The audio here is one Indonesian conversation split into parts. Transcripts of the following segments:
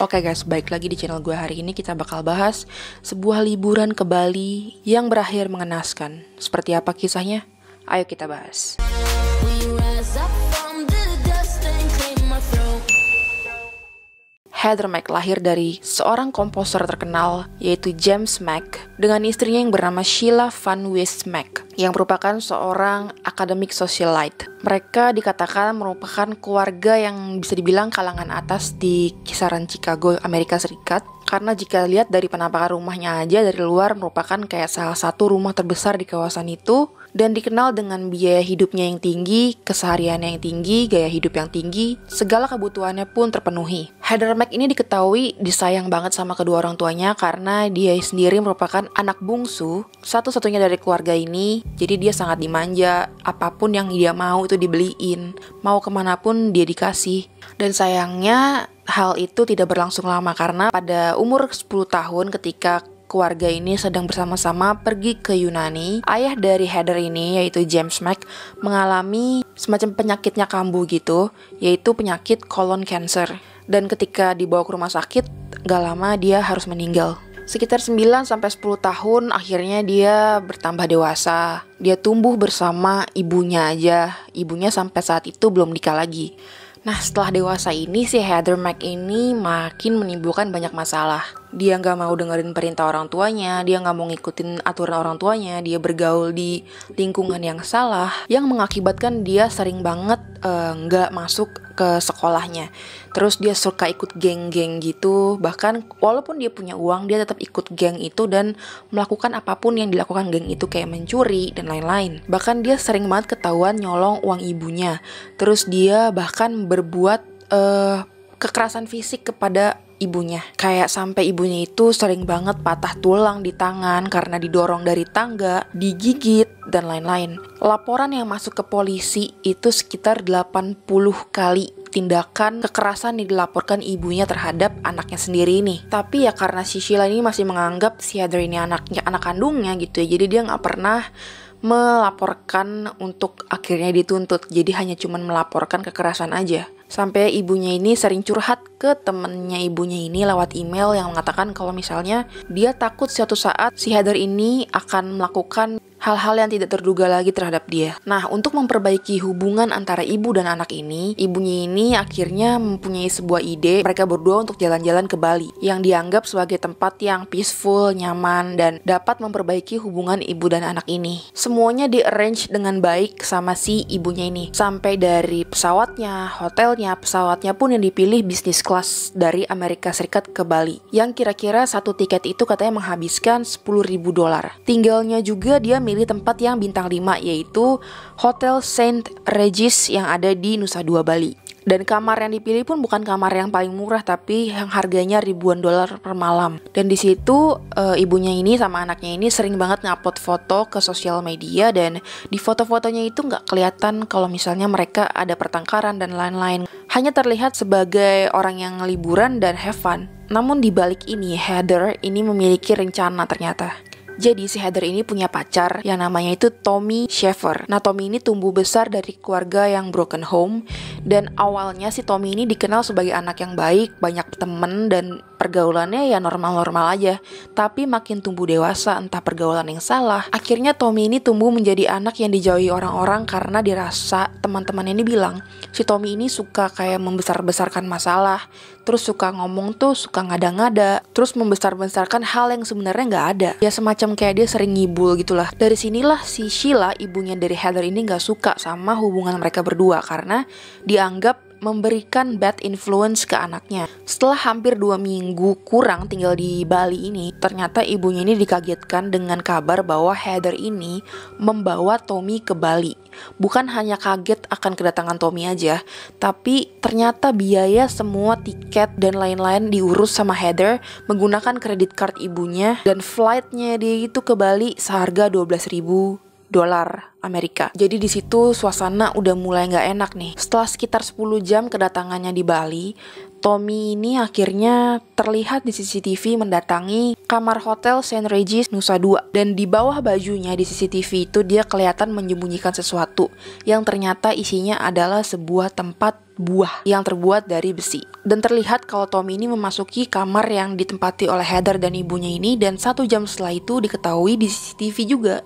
Oke okay guys, baik lagi di channel gue hari ini kita bakal bahas sebuah liburan ke Bali yang berakhir mengenaskan. Seperti apa kisahnya? Ayo kita bahas. Heather Mac lahir dari seorang komposer terkenal yaitu James Mac dengan istrinya yang bernama Sheila Van Wees Mac yang merupakan seorang akademik socialite. Mereka dikatakan merupakan keluarga yang bisa dibilang kalangan atas di kisaran Chicago, Amerika Serikat karena jika lihat dari penampakan rumahnya aja dari luar merupakan kayak salah satu rumah terbesar di kawasan itu dan dikenal dengan biaya hidupnya yang tinggi, kesehariannya yang tinggi, gaya hidup yang tinggi, segala kebutuhannya pun terpenuhi. Heather Mac ini diketahui disayang banget sama kedua orang tuanya karena dia sendiri merupakan anak bungsu, satu-satunya dari keluarga ini, jadi dia sangat dimanja, apapun yang dia mau itu dibeliin, mau kemanapun dia dikasih. Dan sayangnya hal itu tidak berlangsung lama karena pada umur 10 tahun ketika keluarga ini sedang bersama-sama pergi ke Yunani. Ayah dari Heather ini, yaitu James Mack, mengalami semacam penyakitnya kambuh gitu, yaitu penyakit colon cancer. Dan ketika dibawa ke rumah sakit, gak lama dia harus meninggal. Sekitar 9-10 tahun akhirnya dia bertambah dewasa. Dia tumbuh bersama ibunya aja. Ibunya sampai saat itu belum nikah lagi. Nah, setelah dewasa ini si Heather Mac ini makin menimbulkan banyak masalah dia nggak mau dengerin perintah orang tuanya, dia nggak mau ngikutin aturan orang tuanya, dia bergaul di lingkungan yang salah, yang mengakibatkan dia sering banget eh, nggak uh, masuk ke sekolahnya. Terus dia suka ikut geng-geng gitu, bahkan walaupun dia punya uang, dia tetap ikut geng itu dan melakukan apapun yang dilakukan geng itu kayak mencuri dan lain-lain. Bahkan dia sering banget ketahuan nyolong uang ibunya. Terus dia bahkan berbuat uh, kekerasan fisik kepada ibunya. Kayak sampai ibunya itu sering banget patah tulang di tangan karena didorong dari tangga, digigit, dan lain-lain. Laporan yang masuk ke polisi itu sekitar 80 kali tindakan kekerasan yang dilaporkan ibunya terhadap anaknya sendiri ini. Tapi ya karena si Sheila ini masih menganggap si Heather ini anaknya, anak kandungnya gitu ya. Jadi dia nggak pernah melaporkan untuk akhirnya dituntut. Jadi hanya cuman melaporkan kekerasan aja. Sampai ibunya ini sering curhat ke temennya ibunya ini lewat email yang mengatakan kalau misalnya dia takut suatu saat si Heather ini akan melakukan hal-hal yang tidak terduga lagi terhadap dia. Nah, untuk memperbaiki hubungan antara ibu dan anak ini, ibunya ini akhirnya mempunyai sebuah ide mereka berdua untuk jalan-jalan ke Bali, yang dianggap sebagai tempat yang peaceful, nyaman, dan dapat memperbaiki hubungan ibu dan anak ini. Semuanya di-arrange dengan baik sama si ibunya ini, sampai dari pesawatnya, hotel Pesawatnya, pesawatnya pun yang dipilih bisnis kelas dari Amerika Serikat ke Bali. Yang kira-kira satu tiket itu katanya menghabiskan 10 ribu dolar. Tinggalnya juga dia milih tempat yang bintang 5 yaitu Hotel Saint Regis yang ada di Nusa Dua Bali. Dan kamar yang dipilih pun bukan kamar yang paling murah tapi yang harganya ribuan dolar per malam. Dan di situ e, ibunya ini sama anaknya ini sering banget ngupload foto ke sosial media dan di foto-fotonya itu nggak kelihatan kalau misalnya mereka ada pertengkaran dan lain-lain. Hanya terlihat sebagai orang yang liburan dan have fun. Namun di balik ini, Heather ini memiliki rencana ternyata. Jadi si Heather ini punya pacar yang namanya itu Tommy Shaver. Nah Tommy ini tumbuh besar dari keluarga yang broken home dan awalnya si Tommy ini dikenal sebagai anak yang baik, banyak temen dan pergaulannya ya normal-normal aja. Tapi makin tumbuh dewasa, entah pergaulan yang salah, akhirnya Tommy ini tumbuh menjadi anak yang dijauhi orang-orang karena dirasa teman-teman ini bilang, si Tommy ini suka kayak membesar-besarkan masalah, terus suka ngomong tuh suka ngada-ngada, terus membesar-besarkan hal yang sebenarnya nggak ada. Ya semacam kayak dia sering ngibul gitulah. Dari sinilah si Sheila, ibunya dari Heather ini nggak suka sama hubungan mereka berdua karena dianggap memberikan bad influence ke anaknya. Setelah hampir dua minggu kurang tinggal di Bali ini, ternyata ibunya ini dikagetkan dengan kabar bahwa Heather ini membawa Tommy ke Bali. Bukan hanya kaget akan kedatangan Tommy aja, tapi ternyata biaya semua tiket dan lain-lain diurus sama Heather menggunakan kredit card ibunya dan flightnya dia itu ke Bali seharga 12 ribu dolar Amerika. Jadi di situ suasana udah mulai nggak enak nih. Setelah sekitar 10 jam kedatangannya di Bali, Tommy ini akhirnya terlihat di CCTV mendatangi kamar hotel Saint Regis Nusa Dua. Dan di bawah bajunya di CCTV itu dia kelihatan menyembunyikan sesuatu yang ternyata isinya adalah sebuah tempat buah yang terbuat dari besi. Dan terlihat kalau Tommy ini memasuki kamar yang ditempati oleh Heather dan ibunya ini dan satu jam setelah itu diketahui di CCTV juga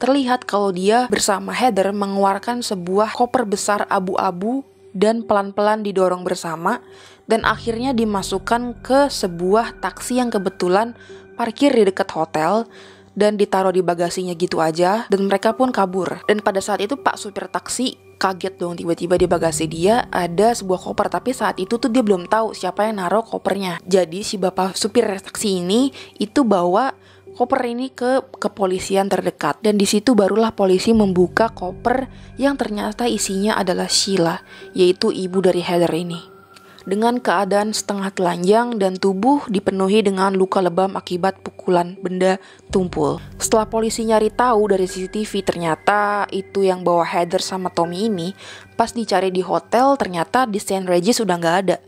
terlihat kalau dia bersama Heather mengeluarkan sebuah koper besar abu-abu dan pelan-pelan didorong bersama dan akhirnya dimasukkan ke sebuah taksi yang kebetulan parkir di dekat hotel dan ditaruh di bagasinya gitu aja dan mereka pun kabur. Dan pada saat itu Pak supir taksi kaget dong tiba-tiba di bagasi dia ada sebuah koper tapi saat itu tuh dia belum tahu siapa yang naruh kopernya. Jadi si bapak supir taksi ini itu bawa koper ini ke kepolisian terdekat dan di situ barulah polisi membuka koper yang ternyata isinya adalah Sheila, yaitu ibu dari Heather ini dengan keadaan setengah telanjang dan tubuh dipenuhi dengan luka lebam akibat pukulan benda tumpul. Setelah polisi nyari tahu dari CCTV ternyata itu yang bawa Heather sama Tommy ini pas dicari di hotel ternyata di Saint Regis sudah nggak ada.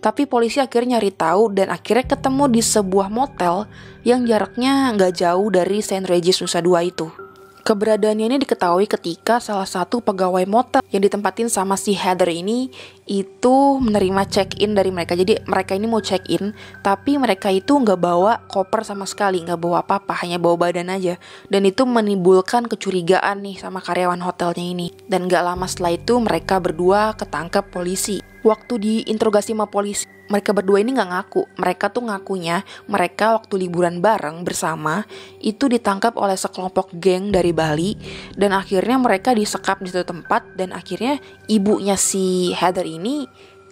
Tapi polisi akhirnya nyari tahu dan akhirnya ketemu di sebuah motel yang jaraknya nggak jauh dari Saint Regis Nusa Dua itu. Keberadaannya ini diketahui ketika salah satu pegawai motel yang ditempatin sama si Heather ini itu menerima check-in dari mereka. Jadi mereka ini mau check-in, tapi mereka itu nggak bawa koper sama sekali, nggak bawa apa-apa, hanya bawa badan aja. Dan itu menimbulkan kecurigaan nih sama karyawan hotelnya ini. Dan nggak lama setelah itu mereka berdua ketangkep polisi. Waktu diinterogasi sama polisi, mereka berdua ini nggak ngaku. Mereka tuh ngakunya, mereka waktu liburan bareng bersama itu ditangkap oleh sekelompok geng dari Bali dan akhirnya mereka disekap di satu tempat dan akhirnya ibunya si Heather ini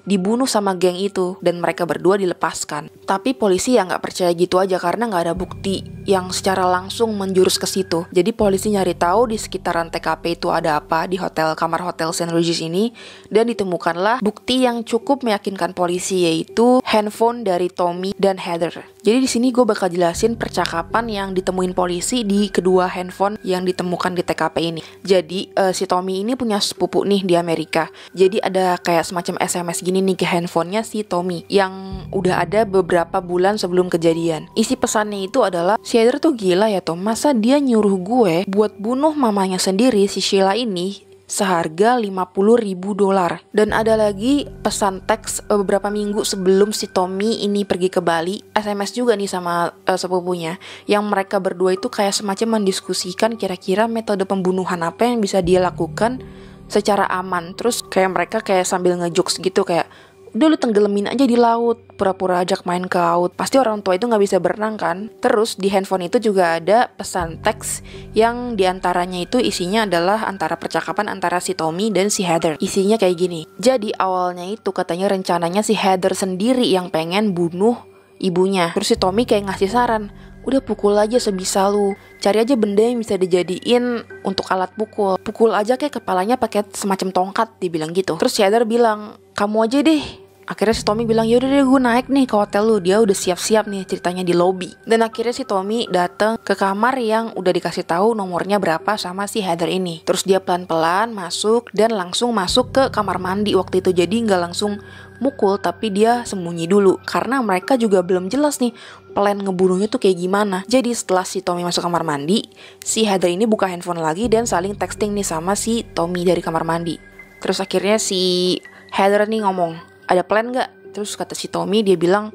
dibunuh sama geng itu dan mereka berdua dilepaskan. Tapi polisi ya nggak percaya gitu aja karena nggak ada bukti yang secara langsung menjurus ke situ. Jadi polisi nyari tahu di sekitaran TKP itu ada apa di hotel kamar hotel St. Regis ini dan ditemukanlah bukti yang cukup meyakinkan polisi yaitu handphone dari Tommy dan Heather. Jadi di sini gue bakal jelasin percakapan yang ditemuin polisi di kedua handphone yang ditemukan di TKP ini. Jadi uh, si Tommy ini punya sepupu nih di Amerika. Jadi ada kayak semacam SMS gini ini ke handphonenya si Tommy yang udah ada beberapa bulan sebelum kejadian. Isi pesannya itu adalah, Shader tuh gila ya Tom, masa dia nyuruh gue buat bunuh mamanya sendiri si Sheila ini seharga 50 ribu dolar. Dan ada lagi pesan teks eh, beberapa minggu sebelum si Tommy ini pergi ke Bali, SMS juga nih sama uh, sepupunya, yang mereka berdua itu kayak semacam mendiskusikan kira-kira metode pembunuhan apa yang bisa dia lakukan secara aman terus kayak mereka kayak sambil ngejokes gitu kayak udah lu tenggelemin aja di laut pura-pura ajak main ke laut pasti orang tua itu nggak bisa berenang kan terus di handphone itu juga ada pesan teks yang diantaranya itu isinya adalah antara percakapan antara si Tommy dan si Heather isinya kayak gini jadi awalnya itu katanya rencananya si Heather sendiri yang pengen bunuh ibunya terus si Tommy kayak ngasih saran udah pukul aja sebisa lu. Cari aja benda yang bisa dijadiin untuk alat pukul. Pukul aja kayak kepalanya pakai semacam tongkat, dibilang gitu. Terus Heather bilang, kamu aja deh Akhirnya si Tommy bilang, yaudah deh gue naik nih ke hotel lu. Dia udah siap-siap nih ceritanya di lobby. Dan akhirnya si Tommy datang ke kamar yang udah dikasih tahu nomornya berapa sama si Heather ini. Terus dia pelan-pelan masuk dan langsung masuk ke kamar mandi waktu itu. Jadi nggak langsung mukul tapi dia sembunyi dulu. Karena mereka juga belum jelas nih plan ngebunuhnya tuh kayak gimana. Jadi setelah si Tommy masuk kamar mandi, si Heather ini buka handphone lagi dan saling texting nih sama si Tommy dari kamar mandi. Terus akhirnya si Heather nih ngomong, ada plan nggak? Terus kata si Tommy dia bilang,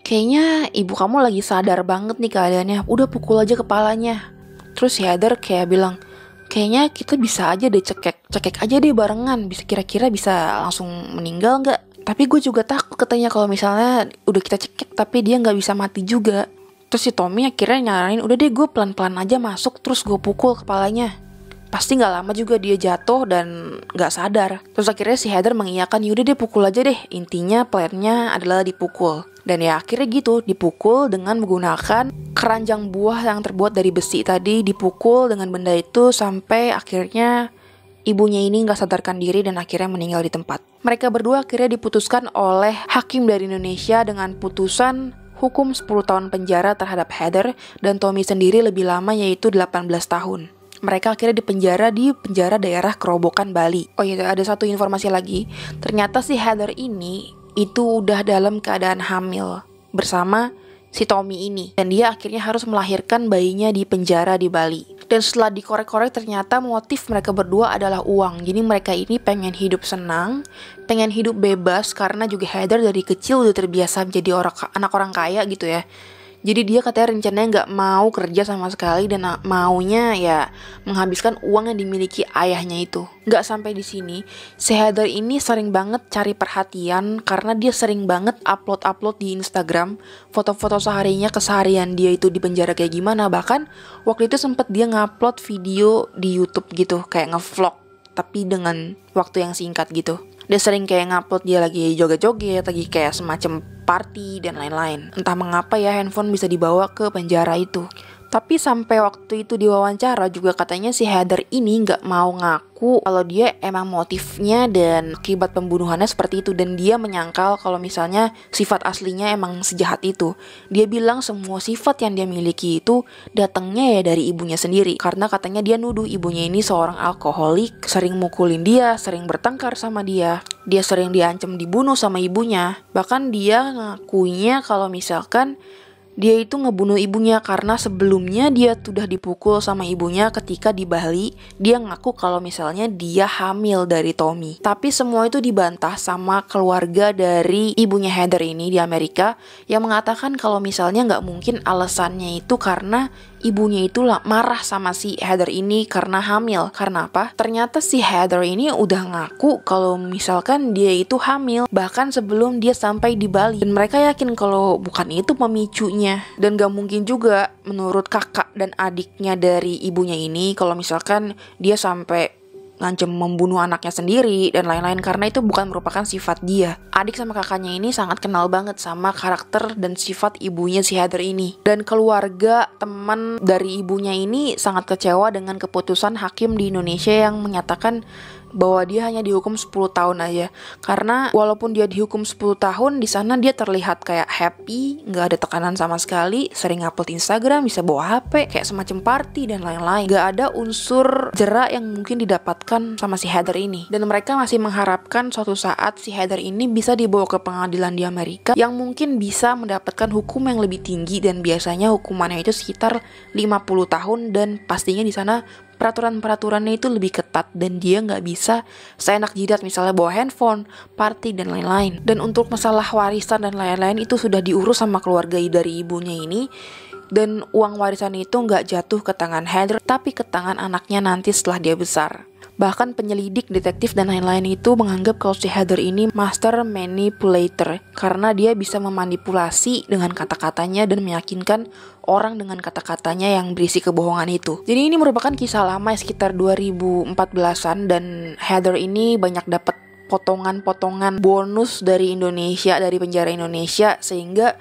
kayaknya ibu kamu lagi sadar banget nih keadaannya, udah pukul aja kepalanya. Terus si Heather kayak bilang, kayaknya kita bisa aja deh cekek, cekek aja deh barengan, bisa kira-kira bisa langsung meninggal nggak? tapi gue juga takut katanya kalau misalnya udah kita cekek tapi dia nggak bisa mati juga terus si Tommy akhirnya nyaranin udah deh gue pelan pelan aja masuk terus gue pukul kepalanya pasti nggak lama juga dia jatuh dan nggak sadar terus akhirnya si Heather mengiyakan yaudah deh pukul aja deh intinya plannya adalah dipukul dan ya akhirnya gitu dipukul dengan menggunakan keranjang buah yang terbuat dari besi tadi dipukul dengan benda itu sampai akhirnya Ibunya ini nggak sadarkan diri dan akhirnya meninggal di tempat. Mereka berdua akhirnya diputuskan oleh hakim dari Indonesia dengan putusan hukum 10 tahun penjara terhadap Heather dan Tommy sendiri lebih lama yaitu 18 tahun mereka akhirnya dipenjara di penjara daerah Kerobokan Bali. Oh iya, ada satu informasi lagi. Ternyata si Heather ini itu udah dalam keadaan hamil bersama si Tommy ini dan dia akhirnya harus melahirkan bayinya di penjara di Bali dan setelah dikorek-korek ternyata motif mereka berdua adalah uang. Jadi mereka ini pengen hidup senang, pengen hidup bebas karena juga Heather dari kecil udah terbiasa menjadi orang anak orang kaya gitu ya. Jadi dia katanya rencananya nggak mau kerja sama sekali dan ah, maunya ya menghabiskan uang yang dimiliki ayahnya itu. Nggak sampai di sini, si Heather ini sering banget cari perhatian karena dia sering banget upload-upload di Instagram foto-foto seharinya keseharian dia itu di penjara kayak gimana. Bahkan waktu itu sempet dia ngupload video di YouTube gitu kayak ngevlog tapi dengan waktu yang singkat gitu dia sering kayak ngupload dia lagi joget-joget lagi kayak semacam party dan lain-lain entah mengapa ya handphone bisa dibawa ke penjara itu tapi sampai waktu itu diwawancara juga katanya si Heather ini nggak mau ngaku kalau dia emang motifnya dan akibat pembunuhannya seperti itu dan dia menyangkal kalau misalnya sifat aslinya emang sejahat itu. Dia bilang semua sifat yang dia miliki itu datangnya ya dari ibunya sendiri karena katanya dia nuduh ibunya ini seorang alkoholik, sering mukulin dia, sering bertengkar sama dia. Dia sering diancam dibunuh sama ibunya. Bahkan dia ngakuinya kalau misalkan dia itu ngebunuh ibunya karena sebelumnya dia sudah dipukul sama ibunya ketika di Bali dia ngaku kalau misalnya dia hamil dari Tommy. Tapi semua itu dibantah sama keluarga dari ibunya Heather ini di Amerika yang mengatakan kalau misalnya nggak mungkin alasannya itu karena ibunya itulah marah sama si Heather ini karena hamil. Karena apa? Ternyata si Heather ini udah ngaku kalau misalkan dia itu hamil bahkan sebelum dia sampai di Bali. Dan mereka yakin kalau bukan itu pemicunya. Dan gak mungkin juga menurut kakak dan adiknya dari ibunya ini kalau misalkan dia sampai ngancem membunuh anaknya sendiri dan lain-lain karena itu bukan merupakan sifat dia. Adik sama kakaknya ini sangat kenal banget sama karakter dan sifat ibunya si Heather ini. Dan keluarga teman dari ibunya ini sangat kecewa dengan keputusan hakim di Indonesia yang menyatakan bahwa dia hanya dihukum 10 tahun aja karena walaupun dia dihukum 10 tahun di sana dia terlihat kayak happy nggak ada tekanan sama sekali sering upload Instagram bisa bawa HP kayak semacam party dan lain-lain nggak ada unsur jerak yang mungkin didapatkan sama si Heather ini dan mereka masih mengharapkan suatu saat si Heather ini bisa dibawa ke pengadilan di Amerika yang mungkin bisa mendapatkan hukum yang lebih tinggi dan biasanya hukumannya itu sekitar 50 tahun dan pastinya di sana peraturan-peraturannya itu lebih ketat dan dia nggak bisa seenak jidat misalnya bawa handphone, party dan lain-lain. Dan untuk masalah warisan dan lain-lain itu sudah diurus sama keluarga dari ibunya ini dan uang warisan itu nggak jatuh ke tangan Heather tapi ke tangan anaknya nanti setelah dia besar. Bahkan penyelidik, detektif, dan lain-lain itu menganggap kalau si Heather ini master manipulator karena dia bisa memanipulasi dengan kata-katanya dan meyakinkan orang dengan kata-katanya yang berisi kebohongan itu. Jadi ini merupakan kisah lama ya, sekitar 2014-an dan Heather ini banyak dapat potongan-potongan bonus dari Indonesia, dari penjara Indonesia sehingga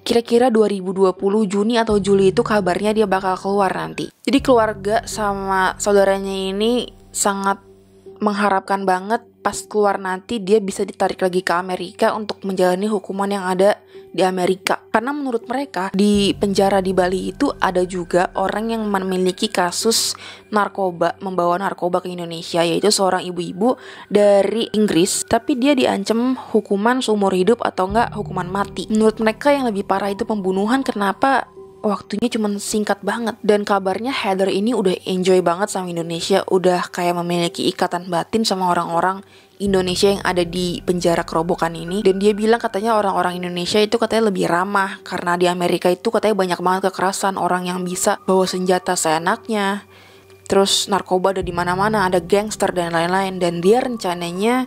kira-kira 2020 Juni atau Juli itu kabarnya dia bakal keluar nanti. Jadi keluarga sama saudaranya ini sangat mengharapkan banget pas keluar nanti dia bisa ditarik lagi ke Amerika untuk menjalani hukuman yang ada di Amerika. Karena menurut mereka di penjara di Bali itu ada juga orang yang memiliki kasus narkoba, membawa narkoba ke Indonesia yaitu seorang ibu-ibu dari Inggris, tapi dia diancam hukuman seumur hidup atau enggak hukuman mati. Menurut mereka yang lebih parah itu pembunuhan kenapa waktunya cuma singkat banget dan kabarnya Heather ini udah enjoy banget sama Indonesia, udah kayak memiliki ikatan batin sama orang-orang Indonesia yang ada di penjara kerobokan ini dan dia bilang katanya orang-orang Indonesia itu katanya lebih ramah karena di Amerika itu katanya banyak banget kekerasan orang yang bisa bawa senjata seenaknya terus narkoba ada di mana-mana ada gangster dan lain-lain dan dia rencananya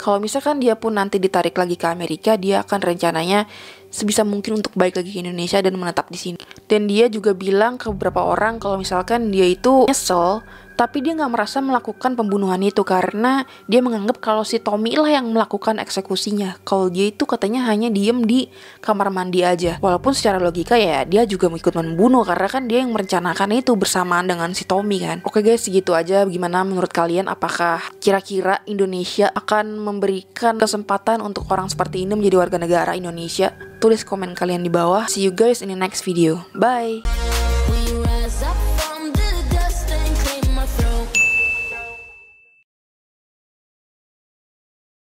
kalau misalkan dia pun nanti ditarik lagi ke Amerika, dia akan rencananya sebisa mungkin untuk balik lagi ke Indonesia dan menetap di sini. Dan dia juga bilang ke beberapa orang kalau misalkan dia itu nyesel tapi dia nggak merasa melakukan pembunuhan itu karena dia menganggap kalau si Tommy lah yang melakukan eksekusinya. Kalau dia itu katanya hanya diem di kamar mandi aja. Walaupun secara logika ya dia juga ikut membunuh karena kan dia yang merencanakan itu bersamaan dengan si Tommy kan. Oke guys segitu aja gimana menurut kalian apakah kira-kira Indonesia akan memberikan kesempatan untuk orang seperti ini menjadi warga negara Indonesia? Tulis komen kalian di bawah. See you guys in the next video. Bye!